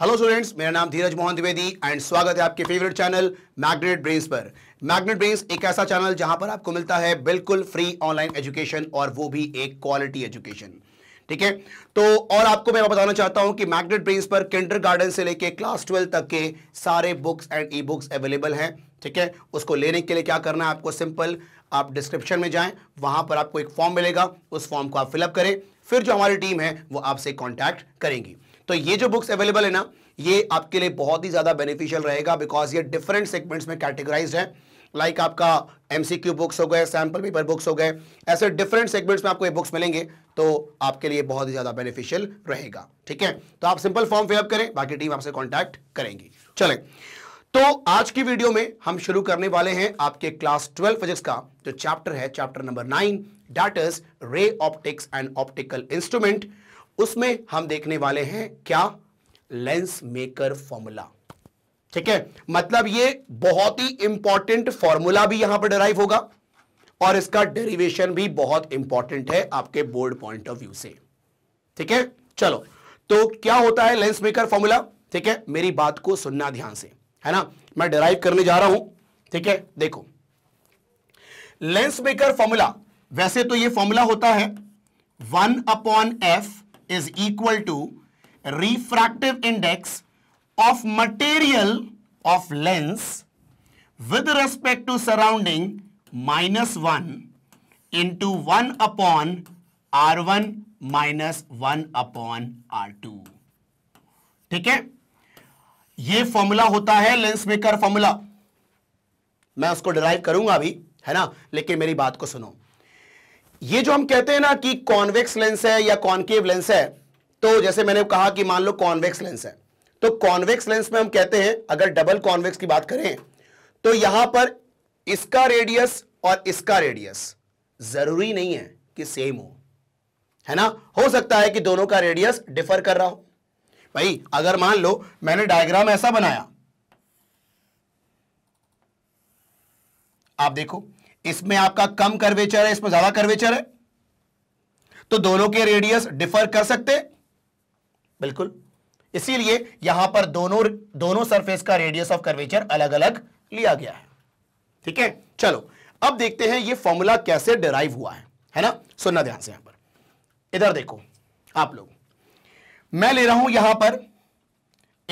hello students मेरा नाम धीरज Mohan Dwivedi and स्वागत है आपके फेवरेट चैनल मैग्नेट ब्रेन्स पर मैग्नेट ब्रेन्स एक ऐसा चैनल जहां पर आपको मिलता है बिल्कुल फ्री ऑनलाइन एजुकेशन और वो भी एक क्वालिटी एजुकेशन ठीक है तो और आपको मैं बताना चाहता हूं कि मैग्नेट ब्रेन्स पर किंडर गार्डन से लेके क्लास ट्वेल्व तक के सारे books and ebooks available हैं ठीक है उसको लेने के लिए क्या करना है आपको सिंपल आप डिस्क्रिप्शन में जाएं वहां पर आपको एक फॉर्म मिलेगा उस फॉर्म को आप फिलअप करें फिर जो हमारी टीम है वो आपसे कॉन्टैक्ट करेंगी तो ये जो बुक्स अवेलेबल है ना ये आपके लिए बहुत ही ज़्यादा बेनिफिशियल रहेगा बिकॉज ये डिफरेंट सेगमेंट्स में कैटेगराइज है लाइक like आपका एमसीक्यू बुक्स हो गए सैम्पल पेपर बुक्स हो गए ऐसे डिफरेंट सेगमेंट्स में आपको ये बुक्स मिलेंगे तो आपके लिए बहुत ही ज़्यादा बेनिफिशियल रहेगा ठीक है तो आप सिंपल फॉर्म फिलअप करें बाकी टीम आपसे कॉन्टैक्ट करेंगी चले तो आज की वीडियो में हम शुरू करने वाले हैं आपके क्लास ट्वेल्व फिजिक्स का जो चैप्टर है chapter number nine that's ray optics and optical instrument उसमें हम देखने वाले हैं क्या लेंस मेकर फॉर्मूला ठीक है मतलब ये बहुत ही इंपॉर्टेंट फॉर्मूला भी यहां पर डराइव होगा और इसका डेरिवेशन भी बहुत इंपॉर्टेंट है आपके बोर्ड पॉइंट ऑफ व्यू से ठीक है चलो तो क्या होता है लेंस मेकर फॉर्मूला ठीक है मेरी बात को सुनना ध्यान से है ना मैं डिराइव करने जा रहा हूं ठीक है देखो लेंस मेकर फॉर्मूला वैसे तो ये फॉर्मूला होता है one upon F is equal to refractive index of material of lens with respect to surrounding minus 1 into 1 upon R1 minus 1 upon R2 ठीक है ये फॉर्मूला होता है लेंस मेकर फॉर्मूला मैं उसको डिराइव करूंगा अभी है ना लेकिन मेरी बात को सुनो ये जो हम कहते हैं ना कि कॉन्वेक्स लेंस है या कॉन्केव लेंस है तो जैसे मैंने कहा कि मान लो कॉन्वेक्स लेंस है तो कॉन्वेक्स लेंस में हम कहते हैं अगर डबल कॉन्वेक्स की बात करें तो यहां पर इसका रेडियस और इसका रेडियस जरूरी नहीं है कि सेम हो है ना हो सकता है कि दोनों का रेडियस डिफर कर रहा हो भाई अगर मान लो मैंने डायग्राम ऐसा बनाया आप देखो इसमें आपका कम कर्वेचर है इसमें ज्यादा कर्वेचर है तो दोनों के रेडियस डिफर कर सकते बिल्कुल इसीलिए यहां पर दोनों दोनों सरफेस का रेडियस ऑफ कर्वेचर अलग अलग लिया गया है ठीक है चलो अब देखते हैं ये फॉर्मूला कैसे डिराइव हुआ है है ना सुनना ध्यान से यहां पर इधर देखो आप लोग मैं ले रहा हूं यहां पर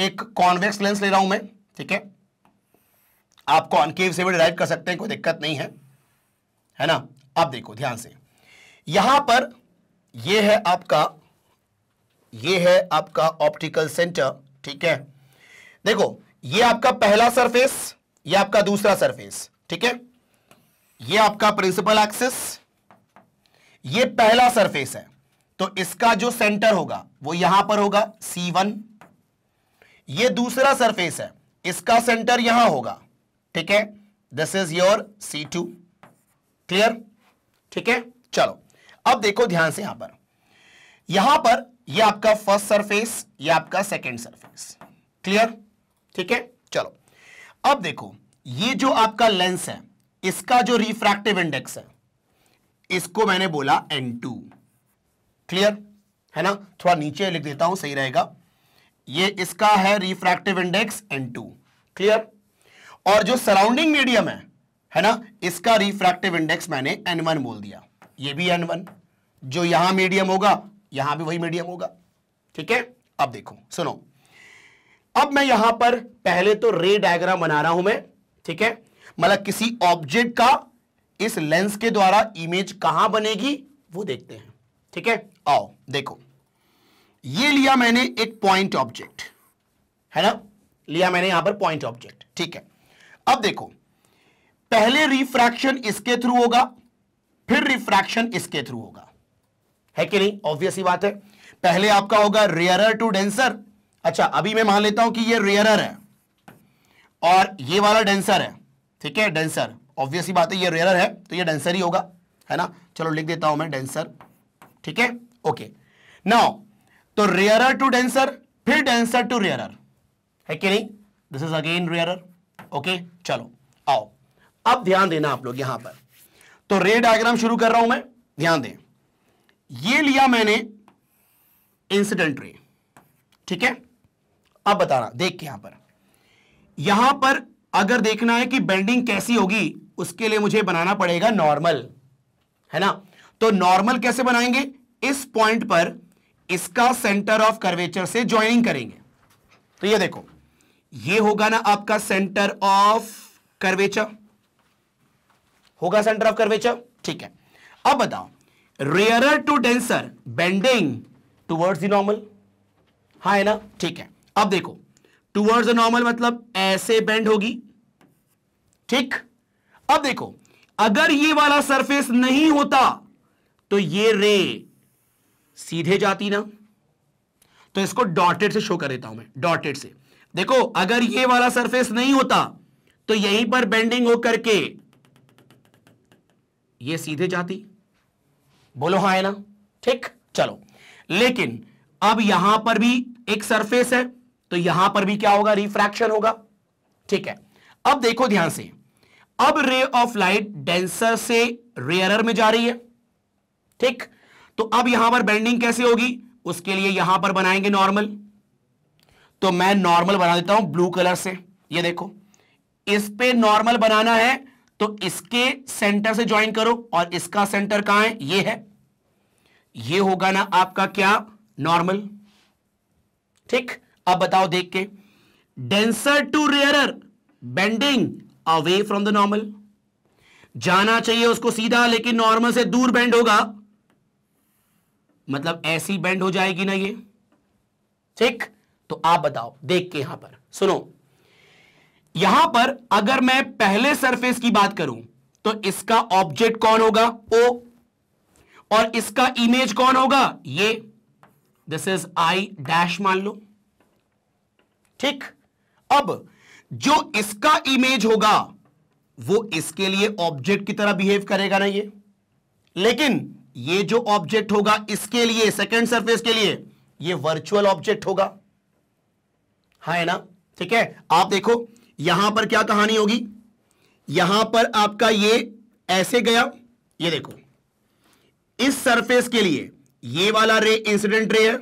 एक कॉन्वेक्स लेंस ले रहा हूं मैं ठीक है आप कॉनकेव से भी डिराइव कर सकते हैं कोई दिक्कत नहीं है है ना अब देखो ध्यान से यहां पर यह है आपका ये है आपका ऑप्टिकल सेंटर ठीक है देखो ये आपका पहला सरफेस ये आपका दूसरा सरफेस ठीक है ये आपका प्रिंसिपल एक्सिस ये पहला सरफेस है तो इसका जो सेंटर होगा वो यहां पर होगा C1 ये दूसरा सरफेस है इसका सेंटर यहां होगा ठीक है this is your C2 clear ठीक है चलो अब देखो ध्यान से यहां पर यहां पर ये आपका फर्स्ट सरफेस ये आपका सेकेंड सरफेस क्लियर ठीक है चलो अब देखो ये जो आपका लेंस है इसका जो रिफ्रैक्टिव इंडेक्स है इसको मैंने बोला एन टू क्लियर है ना थोड़ा नीचे लिख देता हूं सही रहेगा ये इसका है refractive index N two clear और जो सराउंडिंग मीडियम है है ना इसका रिफ्रैक्टिव इंडेक्स मैंने एन वन बोल दिया ये भी एन वन जो यहां मीडियम होगा यहां भी वही मीडियम होगा ठीक है अब देखो सुनो अब मैं यहां पर पहले तो रे डायग्राम बना रहा हूं मैं ठीक है मतलब किसी ऑब्जेक्ट का इस लेंस के द्वारा इमेज कहां बनेगी वो देखते हैं ठीक है आओ देखो ये लिया मैंने एक पॉइंट ऑब्जेक्ट है ना लिया मैंने यहां पर पॉइंट ऑब्जेक्ट ठीक है अब देखो पहले रिफ्रैक्शन इसके थ्रू होगा फिर रिफ्रैक्शन इसके थ्रू होगा है कि नहीं ऑब्वियस ही बात है पहले आपका होगा रेयरर टू डेंसर अच्छा अभी मैं मान लेता हूं कि ये रेयरर है और ये वाला डेंसर है ठीक है डेंसर ऑब्वियसली बात है ये रेयरर है तो ये डेंसर ही होगा है ना चलो लिख देता हूं मैं डेंसर ठीक है ओके नाउ तो रेयरर टू डेंसर फिर डेंसर टू रेयरर है कि नहीं this is again rarer okay चलो अब ध्यान देना आप लोग यहां पर तो रे डायग्राम शुरू कर रहा हूं मैं ध्यान दें ये लिया मैंने इंसिडेंट रे ठीक है अब रहा देख के यहां पर यहां पर अगर देखना है कि बेंडिंग कैसी होगी उसके लिए मुझे बनाना पड़ेगा नॉर्मल है ना तो नॉर्मल कैसे बनाएंगे इस पॉइंट पर इसका सेंटर ऑफ कर्वेचर से ज्वाइनिंग करेंगे तो ये देखो ये होगा ना आपका सेंटर ऑफ कर्वेचर होगा सेंटर ऑफ कर्वेचर ठीक है अब बताओ rarer to denser bending towards the normal हा है ना ठीक है अब देखो टूवर्ड्स द नॉर्मल मतलब ऐसे बेंड होगी ठीक अब देखो अगर ये वाला सरफेस नहीं होता तो ये रे सीधे जाती ना तो इसको डॉटेड से शो कर देता हूं मैं डॉटेड से देखो अगर ये वाला सरफेस नहीं होता तो यहीं पर बेंडिंग हो करके ये सीधे जाती बोलो हाँ है ना ठीक चलो लेकिन अब यहां पर भी एक सरफेस है तो यहां पर भी क्या होगा रिफ्रैक्शन होगा ठीक है अब देखो ध्यान से अब रे ऑफ लाइट डेंसर से रेयरर में जा रही है ठीक तो अब यहां पर बेंडिंग कैसे होगी उसके लिए यहां पर बनाएंगे नॉर्मल तो मैं नॉर्मल बना देता हूं ब्लू कलर से ये देखो इस पे नॉर्मल बनाना है तो इसके सेंटर से ज्वाइन करो और इसका सेंटर कहां है ये है ये होगा ना आपका क्या नॉर्मल ठीक अब बताओ देख के denser to rarer bending away from the normal जाना चाहिए उसको सीधा लेकिन नॉर्मल से दूर बेंड होगा मतलब ऐसी बेंड हो जाएगी ना ये ठीक तो आप बताओ देख के यहां पर सुनो यहां पर अगर मैं पहले सरफेस की बात करूं तो इसका ऑब्जेक्ट कौन होगा ओ और इसका इमेज कौन होगा ये दिस इज आई डैश मान लो ठीक अब जो इसका इमेज होगा वो इसके लिए ऑब्जेक्ट की तरह बिहेव करेगा ना ये लेकिन ये जो ऑब्जेक्ट होगा इसके लिए सेकेंड सरफेस के लिए ये वर्चुअल ऑब्जेक्ट होगा हा है ना ठीक है आप देखो यहां पर क्या कहानी होगी यहां पर आपका ये ऐसे गया ये देखो इस सरफेस के लिए ये वाला रे इंसिडेंट रे है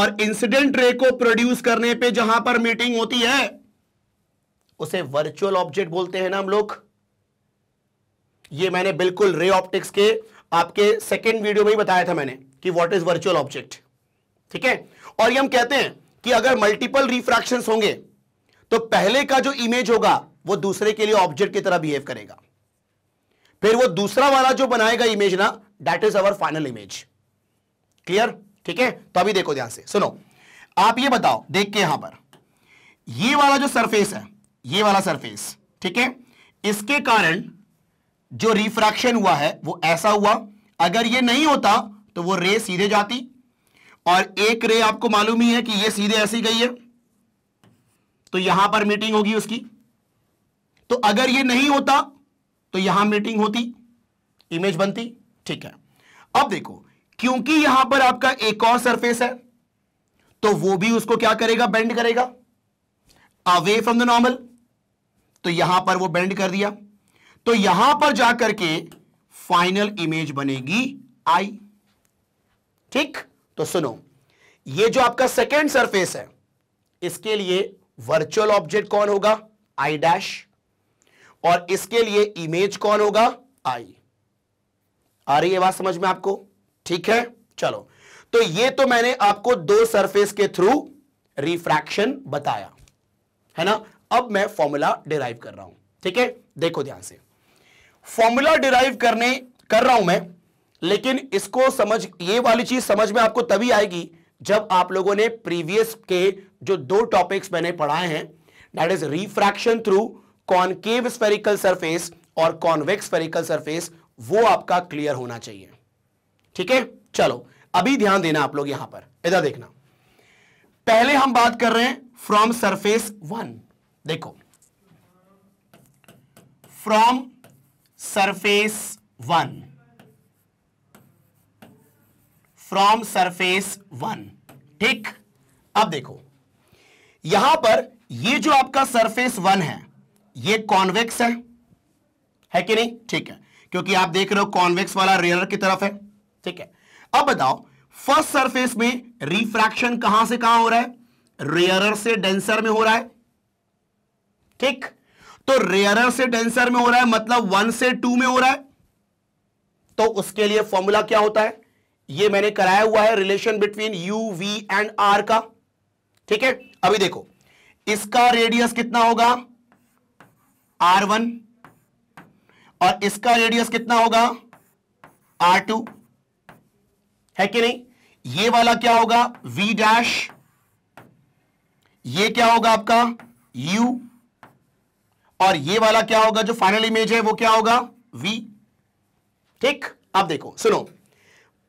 और इंसिडेंट रे को प्रोड्यूस करने पे जहां पर मीटिंग होती है उसे वर्चुअल ऑब्जेक्ट बोलते हैं ना हम लोग ये मैंने बिल्कुल रे ऑप्टिक्स के आपके सेकेंड वीडियो में ही बताया था मैंने कि वॉट इज वर्चुअल ऑब्जेक्ट ठीक है और ये हम कहते हैं कि अगर मल्टीपल रिफ्रैक्शन होंगे तो पहले का जो इमेज होगा वो दूसरे के लिए ऑब्जेक्ट की तरह बिहेव करेगा फिर वो दूसरा वाला जो बनाएगा इमेज ना that is our final image clear ठीक है तो अभी देखो ध्यान से सुनो आप ये बताओ देख के यहां पर ये वाला जो सरफेस है ये वाला सरफेस ठीक है इसके कारण जो रिफ्रैक्शन हुआ है वो ऐसा हुआ अगर ये नहीं होता तो वो रे सीधे जाती और एक रे आपको मालूम ही है कि ये सीधे ऐसी गई है तो यहां पर मीटिंग होगी उसकी तो अगर ये नहीं होता तो यहां मीटिंग होती इमेज बनती ठीक है अब देखो क्योंकि यहां पर आपका एक और सरफेस है तो वो भी उसको क्या करेगा बेंड करेगा अवे फ्रॉम द नॉर्मल तो यहां पर वो बेंड कर दिया तो यहां पर जाकर के फाइनल इमेज बनेगी आई ठीक तो सुनो ये जो आपका सेकेंड सरफेस है इसके लिए वर्चुअल ऑब्जेक्ट कौन होगा आई डैश और इसके लिए इमेज कौन होगा आई आ रही है बात समझ में आपको ठीक है चलो तो ये तो मैंने आपको दो सरफेस के थ्रू रिफ्रैक्शन बताया है ना अब मैं फॉर्मूला डिराइव कर रहा हूं ठीक है देखो ध्यान से फॉर्मूला डिराइव करने कर रहा हूं मैं लेकिन इसको समझ ये वाली चीज समझ में आपको तभी आएगी जब आप लोगों ने प्रीवियस के जो दो टॉपिक्स मैंने पढ़ाए हैं that is refraction through concave spherical surface और कॉन्वेक्स स्पेरिकल सरफेस वो आपका क्लियर होना चाहिए ठीक है चलो अभी ध्यान देना आप लोग यहां पर इधर देखना पहले हम बात कर रहे हैं फ्रॉम सरफेस वन देखो from surface one from surface one ठीक अब देखो यहां पर ये जो आपका सरफेस वन है ये कॉन्वेक्स है है कि नहीं ठीक है क्योंकि आप देख रहे हो कॉन्वेक्स वाला रेयर की तरफ है ठीक है अब बताओ फर्स्ट सरफेस में रिफ्रैक्शन कहां से कहां हो रहा है रेयरर से डेंसर में हो रहा है ठीक तो रेयरर से डेंसर में हो रहा है मतलब वन से टू में हो रहा है तो उसके लिए फॉर्मूला क्या होता है ये मैंने कराया हुआ है relation between U V and R का ठीक है अभी देखो इसका रेडियस कितना होगा आर वन और इसका रेडियस कितना होगा आर टू है कि नहीं ये वाला क्या होगा वी डैश ये क्या होगा आपका u और ये वाला क्या होगा जो फाइनल इमेज है वो क्या होगा v ठीक अब देखो सुनो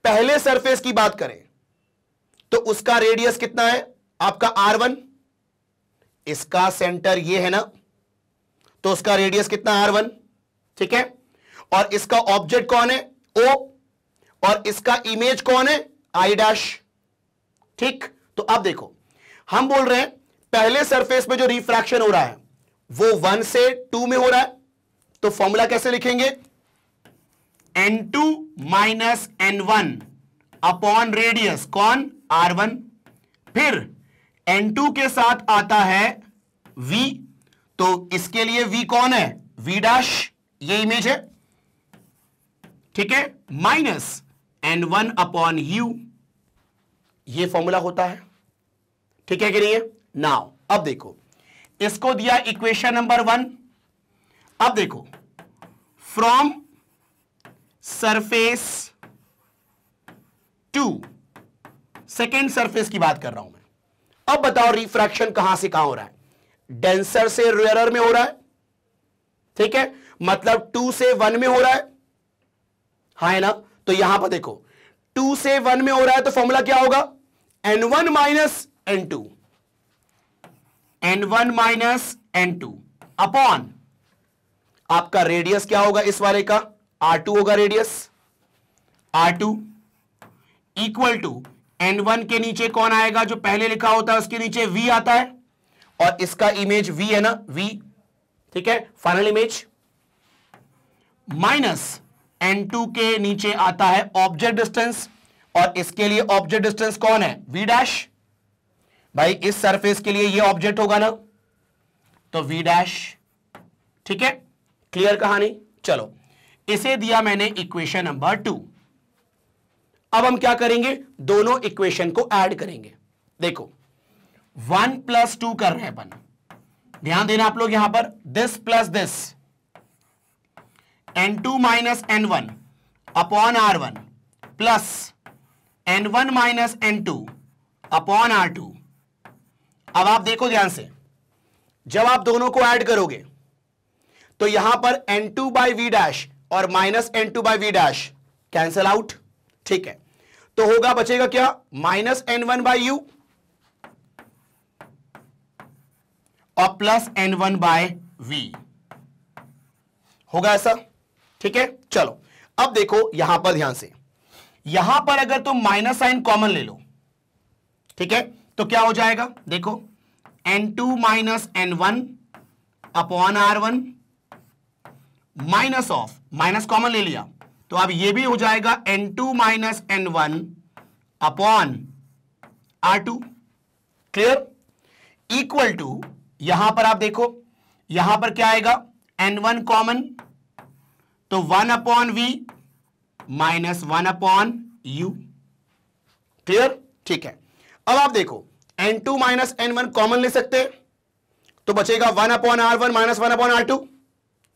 पहले सरफेस की बात करें तो उसका रेडियस कितना है आपका आर वन इसका सेंटर ये है ना तो उसका रेडियस कितना आर वन ठीक है और इसका ऑब्जेक्ट कौन है ओ और इसका इमेज कौन है आई डैश ठीक तो अब देखो हम बोल रहे हैं पहले सरफेस में जो रिफ्रैक्शन हो रहा है वो वन से टू में हो रहा है तो फॉर्मूला कैसे लिखेंगे N two minus N one upon radius कौन आर वन फिर एन टू के साथ आता है v तो इसके लिए v कौन है v डैश ये इमेज है ठीक है minus N one upon U ये फॉर्मूला होता है ठीक है कि नहीं है नाउ अब देखो इसको दिया इक्वेशन नंबर वन अब देखो from surface two second surface की बात कर रहा हूं मैं अब बताओ रिफ्रैक्शन कहां से कहां हो रहा है डेंसर से रेयरर में हो रहा है ठीक है मतलब टू से वन में हो रहा है हा है ना तो यहां पर देखो टू से वन में हो रहा है तो फॉर्मूला क्या होगा N one minus N two N one minus N two upon आपका रेडियस क्या होगा इस वाले का आर टू होगा radius R two equal to N one के नीचे कौन आएगा जो पहले लिखा होता है उसके नीचे वी आता है और इसका इमेज वी है ना वी ठीक है final image minus N two के नीचे आता है ऑब्जेक्ट डिस्टेंस और इसके लिए ऑब्जेक्ट डिस्टेंस कौन है वी डैश भाई इस सरफेस के लिए ये ऑब्जेक्ट होगा ना तो वी डैश ठीक है क्लियर कहानी चलो इसे दिया मैंने इक्वेशन नंबर टू अब हम क्या करेंगे दोनों इक्वेशन को ऐड करेंगे देखो वन प्लस टू कर रहे हैं अपन ध्यान देना आप लोग यहां पर this plus this N two minus N one upon R one plus N one minus N two upon R two अब आप देखो ध्यान से जब आप दोनों को ऐड करोगे तो यहां पर N two by V dash और minus N two by V dash cancel out ठीक है तो होगा बचेगा क्या minus N one by U और plus N one by V होगा ऐसा ठीक है चलो अब देखो यहां पर ध्यान से यहां पर अगर तुम माइनस साइन कॉमन ले लो ठीक है तो क्या हो जाएगा देखो N two minus N one upon R one minus of minus common ले लिया तो अब ये भी हो जाएगा N two minus N one upon R two clear equal to यहां पर आप देखो यहां पर क्या आएगा एन वन कॉमन तो one upon V minus one upon U clear ठीक है अब आप देखो N two minus N one common ले सकते तो बचेगा one upon R one minus one upon R two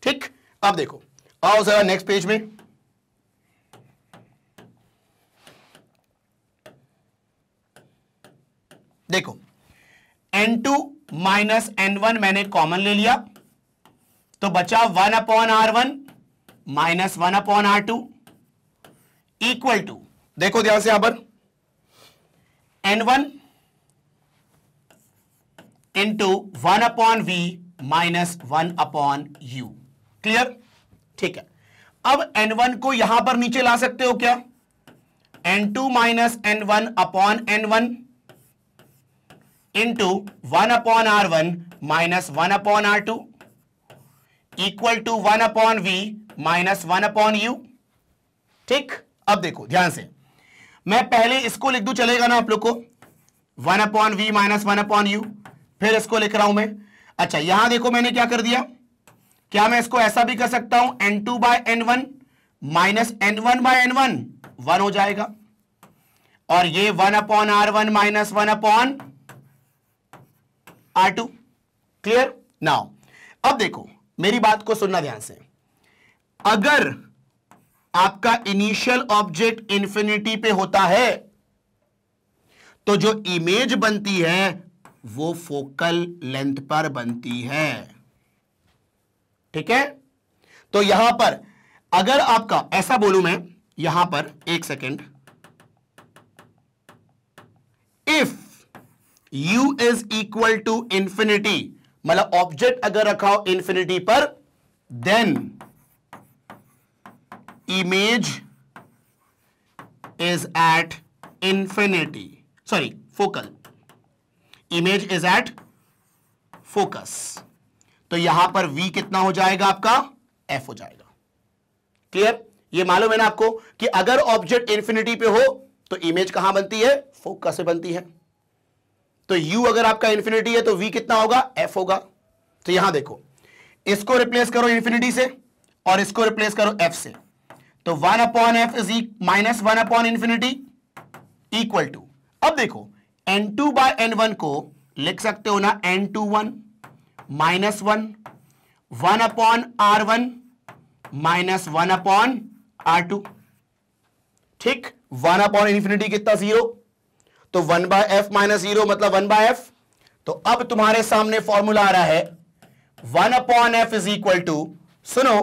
ठीक अब देखो आओ जरा नेक्स्ट पेज में देखो n2 माइनस वन मैंने कॉमन ले लिया तो बचा one upon R one minus one upon R two equal to देखो ध्यान से यहां पर N one into one upon V minus one upon U clear ठीक है अब एन वन को यहां पर नीचे ला सकते हो क्या N two minus N one upon N one into one upon R one minus one upon R two equal to one upon V minus one upon U ठीक अब देखो ध्यान से मैं पहले इसको लिख दू चलेगा ना आप लोग को one upon V minus one upon U फिर इसको लिख रहा हूं मैं अच्छा यहां देखो मैंने क्या कर दिया क्या मैं इसको ऐसा भी कर सकता हूं N two by N one minus N one by N one one हो जाएगा और ये one upon R one minus one upon R two clear now अब देखो मेरी बात को सुनना ध्यान से अगर आपका इनिशियल ऑब्जेक्ट इंफिनिटी पे होता है तो जो इमेज बनती है वो फोकल लेंथ पर बनती है ठीक है तो यहां पर अगर आपका ऐसा बोलू मैं यहां पर एक second if U is equal to infinity मतलब ऑब्जेक्ट अगर रखा हो इंफिनिटी पर then image is at infinity sorry focal image is at focus तो यहां पर V कितना हो जाएगा आपका F हो जाएगा क्लियर ये मालूम है ना आपको कि अगर ऑब्जेक्ट इंफिनिटी पे हो तो इमेज कहां बनती है फोकस से बनती है तो U अगर आपका इंफिनिटी है तो V कितना होगा F होगा तो यहां देखो इसको रिप्लेस करो इंफिनिटी से और इसको रिप्लेस करो F से तो one upon F is minus one upon infinity equal to अब देखो N two by N one को लिख सकते हो ना N two one minus one one upon R one minus one upon R two ठीक वन अपॉन इन्फिनिटी कितना zero तो one by F minus zero मतलब वन बाय एफ तो अब तुम्हारे सामने फॉर्मूला आ रहा है one upon F is equal to सुनो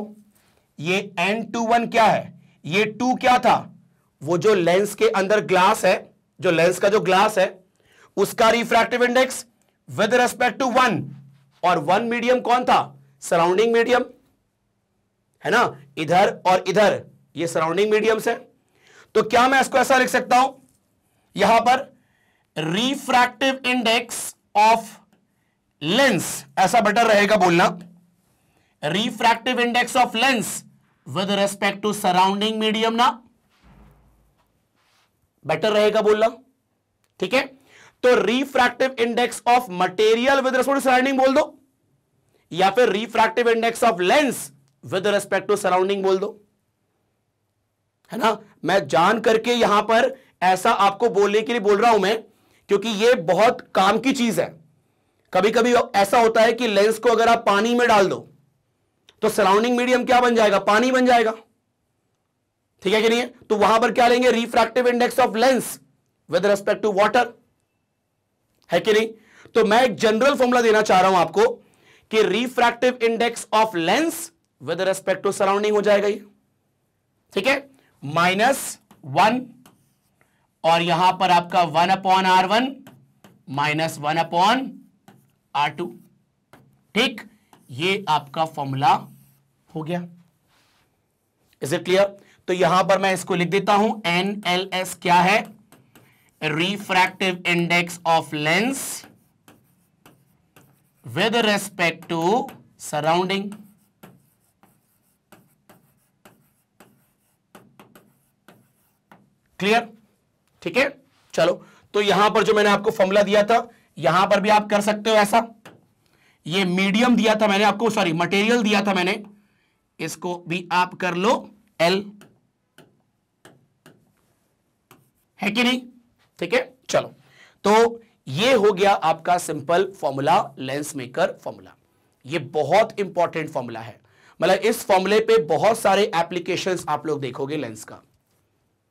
ये एन टू वन क्या है ये टू क्या था वो जो लेंस के अंदर ग्लास है जो लेंस का जो ग्लास है उसका refractive index with respect to one और वन मीडियम कौन था सराउंडिंग मीडियम है ना इधर और इधर ये सराउंडिंग मीडियम्स है तो क्या मैं इसको ऐसा लिख सकता हूं यहां पर रिफ्रैक्टिव इंडेक्स ऑफ लेंस ऐसा बेटर रहेगा बोलना refractive index of lens with respect to surrounding medium ना बेटर रहेगा बोलना ठीक है तो refractive index of material with respect to surrounding बोल दो या फिर refractive index of lens with respect to surrounding बोल दो है ना मैं जान करके यहां पर ऐसा आपको बोलने के लिए बोल रहा हूं मैं क्योंकि यह बहुत काम की चीज है कभी कभी ऐसा होता है कि लेंस को अगर आप पानी में डाल दो तो सराउंडिंग मीडियम क्या बन जाएगा पानी बन जाएगा ठीक है कि नहीं है तो वहां पर क्या लेंगे refractive index of lens with respect to water है कि नहीं तो मैं एक जनरल फॉर्मूला देना चाह रहा हूं आपको कि refractive index of lens with respect to surrounding हो जाएगा ये ठीक है माइनस वन और यहां पर आपका one upon R one minus one upon R two ठीक ये आपका फॉर्मूला हो गया इज इट क्लियर तो यहां पर मैं इसको लिख देता हूं एन एल एस क्या है refractive index of lens with respect to surrounding clear ठीक है चलो तो यहां पर जो मैंने आपको फॉर्मूला दिया था यहां पर भी आप कर सकते हो ऐसा ये मीडियम दिया था मैंने आपको सॉरी मटेरियल दिया था मैंने इसको भी आप कर लो एल है कि नहीं ठीक है चलो तो ये हो गया आपका simple formula lens maker formula ये बहुत इंपॉर्टेंट फॉर्मूला है मतलब इस फॉर्मूले पे बहुत सारे एप्लीकेशन आप लोग देखोगे लेंस का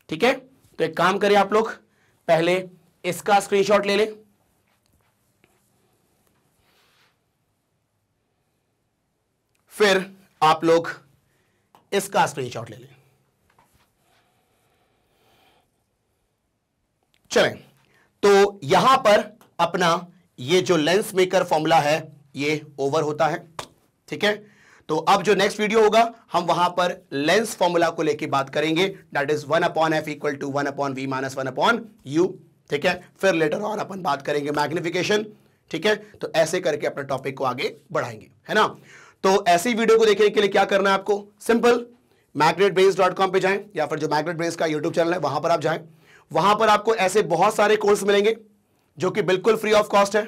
ठीक है तो एक काम करें आप लोग पहले इसका स्क्रीनशॉट ले लें फिर आप लोग इसका स्क्रीनशॉट ले लें चलें तो यहां पर अपना ये जो लेंस मेकर फॉर्मूला है ये ओवर होता है ठीक है तो अब जो नेक्स्ट वीडियो होगा हम वहां पर लेंस फॉर्मूला को लेकर बात करेंगे that is one upon F equal to one upon V minus one upon U ठीक है फिर लेटर ऑन अपन बात करेंगे मैग्निफिकेशन ठीक है तो ऐसे करके अपने टॉपिक को आगे बढ़ाएंगे है ना तो ऐसी वीडियो को देखने के लिए क्या करना है आपको सिंपल मैग्नेट पे जाएं या फिर जो मैग्नेट का यूट्यूब चैनल है वहां पर आप जाएं वहां पर आपको ऐसे बहुत सारे कोर्स मिलेंगे जो कि बिल्कुल फ्री ऑफ कॉस्ट है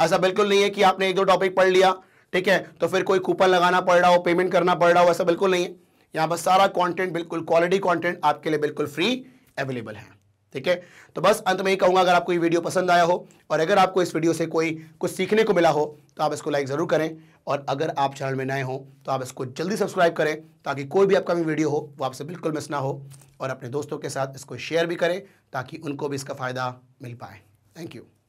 ऐसा बिल्कुल नहीं है कि आपने एक दो टॉपिक पढ़ लिया ठीक है तो फिर कोई कूपन लगाना पड़ रहा हो पेमेंट करना पड़ रहा हो ऐसा बिल्कुल नहीं है यहां पर सारा कंटेंट बिल्कुल क्वालिटी कंटेंट आपके लिए बिल्कुल फ्री अवेलेबल है ठीक है तो बस अंत में ही कहूंगा अगर आपको ये वीडियो पसंद आया हो और अगर आपको इस वीडियो से कोई कुछ सीखने को मिला हो तो आप इसको लाइक ज़रूर करें और अगर आप चैनल में नए हों तो आप इसको जल्दी सब्सक्राइब करें ताकि कोई भी अपकमिंग वीडियो हो वो आपसे बिल्कुल मिस ना हो और अपने दोस्तों के साथ इसको शेयर भी करें ताकि उनको भी इसका फ़ायदा मिल पाए थैंक यू